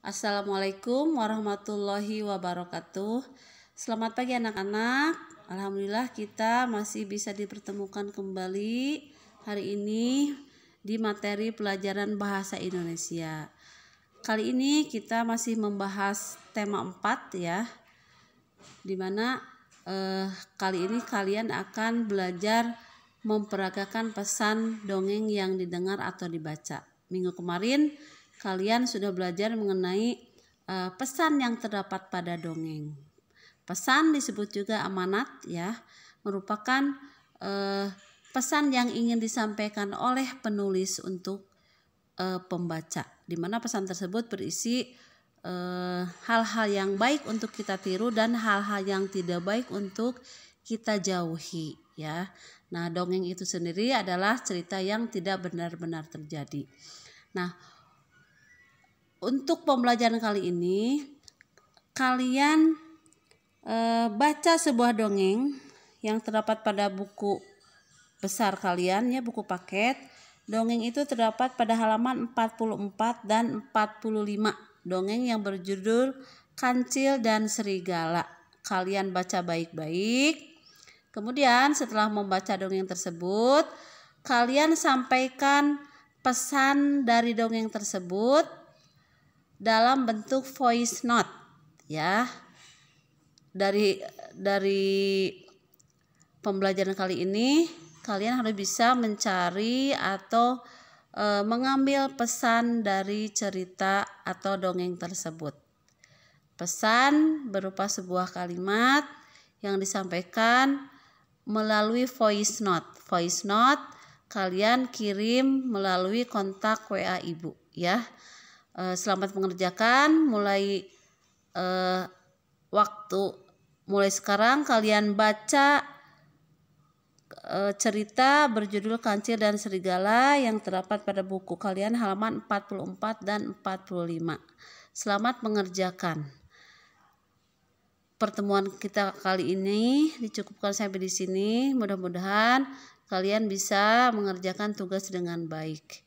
Assalamualaikum warahmatullahi wabarakatuh. Selamat pagi anak-anak. Alhamdulillah kita masih bisa dipertemukan kembali hari ini di materi pelajaran bahasa Indonesia. Kali ini kita masih membahas tema 4 ya. Dimana eh, kali ini kalian akan belajar memperagakan pesan dongeng yang didengar atau dibaca. Minggu kemarin kalian sudah belajar mengenai eh, pesan yang terdapat pada dongeng. Pesan disebut juga amanat ya, merupakan eh, pesan yang ingin disampaikan oleh penulis untuk eh, pembaca. Di mana pesan tersebut berisi hal-hal yang baik untuk kita tiru dan hal-hal yang tidak baik untuk kita jauhi ya. Nah, dongeng itu sendiri adalah cerita yang tidak benar-benar terjadi. Nah, untuk pembelajaran kali ini kalian e, baca sebuah dongeng yang terdapat pada buku besar kalian ya buku paket. Dongeng itu terdapat pada halaman 44 dan 45. Dongeng yang berjudul Kancil dan Serigala. Kalian baca baik-baik. Kemudian setelah membaca dongeng tersebut, kalian sampaikan pesan dari dongeng tersebut dalam bentuk voice note ya. Dari dari pembelajaran kali ini kalian harus bisa mencari atau e, mengambil pesan dari cerita atau dongeng tersebut. Pesan berupa sebuah kalimat yang disampaikan melalui voice note. Voice note kalian kirim melalui kontak WA Ibu ya. Eh, selamat mengerjakan mulai uh, waktu mulai sekarang kalian baca uh, cerita berjudul Kancil dan Serigala yang terdapat pada buku kalian halaman 44 dan 45. Selamat mengerjakan. Pertemuan kita kali ini dicukupkan sampai di sini. Mudah-mudahan kalian bisa mengerjakan tugas dengan baik.